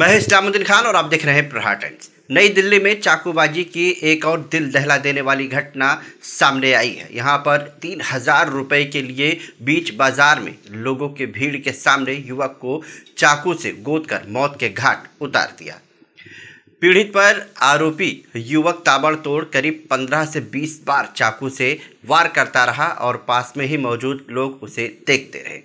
मैं इस्लामुद्दीन खान और आप देख रहे हैं प्रहार टाइम्स नई दिल्ली में चाकूबाजी की एक और दिल दहला देने वाली घटना सामने आई है यहाँ पर तीन हजार रुपये के लिए बीच बाजार में लोगों के भीड़ के सामने युवक को चाकू से गोद कर मौत के घाट उतार दिया पीड़ित पर आरोपी युवक ताबड़तोड़ करीब 15 से 20 बार चाकू से वार करता रहा और पास में ही मौजूद लोग उसे देखते रहे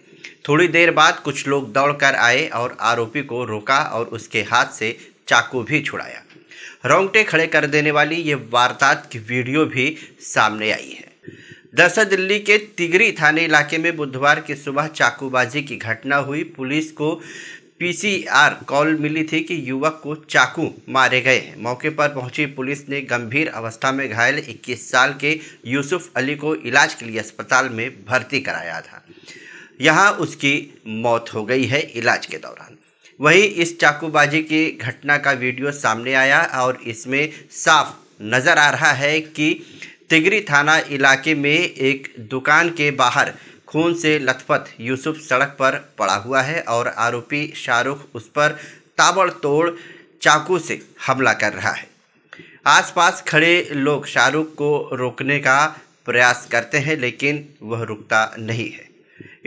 थोड़ी देर बाद कुछ लोग दौड़कर आए और आरोपी को रोका और उसके हाथ से चाकू भी छुड़ाया रोंगटे खड़े कर देने वाली ये वारदात की वीडियो भी सामने आई है दरअसल दिल्ली के तिगरी थाने इलाके में बुधवार की सुबह चाकूबाजी की घटना हुई पुलिस को पीसीआर कॉल मिली थी कि युवक को चाकू मारे गए हैं मौके पर पहुंची पुलिस ने गंभीर अवस्था में घायल 21 साल के यूसुफ अली को इलाज के लिए अस्पताल में भर्ती कराया था यहां उसकी मौत हो गई है इलाज के दौरान वहीं इस चाकूबाजी की घटना का वीडियो सामने आया और इसमें साफ नज़र आ रहा है कि तिगरी थाना इलाके में एक दुकान के बाहर खून से लथपथ यूसुफ सड़क पर पड़ा हुआ है और आरोपी शाहरुख उस पर ताबड़तोड़ चाकू से हमला कर रहा है आसपास खड़े लोग शाहरुख को रोकने का प्रयास करते हैं लेकिन वह रुकता नहीं है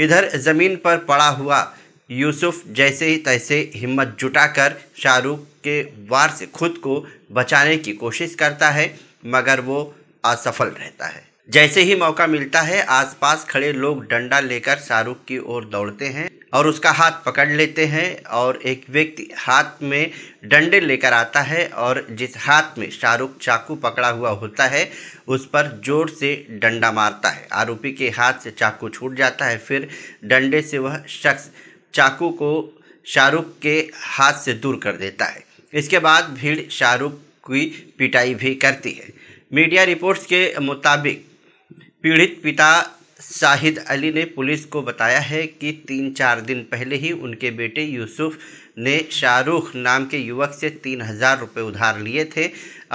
इधर ज़मीन पर पड़ा हुआ यूसुफ जैसे ही तैसे हिम्मत जुटाकर शाहरुख के वार से खुद को बचाने की कोशिश करता है मगर वो असफल रहता है जैसे ही मौका मिलता है आसपास खड़े लोग डंडा लेकर शाहरुख की ओर दौड़ते हैं और उसका हाथ पकड़ लेते हैं और एक व्यक्ति हाथ में डंडे लेकर आता है और जिस हाथ में शाहरुख चाकू पकड़ा हुआ होता है उस पर जोर से डंडा मारता है आरोपी के हाथ से चाकू छूट जाता है फिर डंडे से वह शख्स चाकू को शाहरुख के हाथ से दूर कर देता है इसके बाद भीड़ शाहरुख की पिटाई भी करती है मीडिया रिपोर्ट्स के मुताबिक पीड़ित पिता शाहिद अली ने पुलिस को बताया है कि तीन चार दिन पहले ही उनके बेटे यूसुफ ने शाहरुख नाम के युवक से तीन हज़ार रुपये उधार लिए थे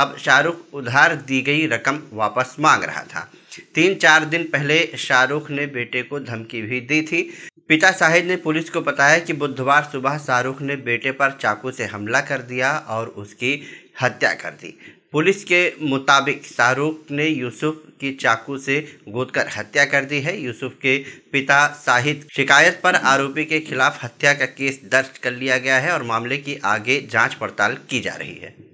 अब शाहरुख उधार दी गई रकम वापस मांग रहा था तीन चार दिन पहले शाहरुख ने बेटे को धमकी भी दी थी पिता शाहिद ने पुलिस को बताया कि बुधवार सुबह शाहरुख ने बेटे पर चाकू से हमला कर दिया और उसकी हत्या कर दी पुलिस के मुताबिक शाहरुख ने यूसुफ की चाकू से गोद कर हत्या कर दी है यूसुफ के पिता साहिद शिकायत पर आरोपी के खिलाफ हत्या का केस दर्ज कर लिया गया है और मामले की आगे जांच पड़ताल की जा रही है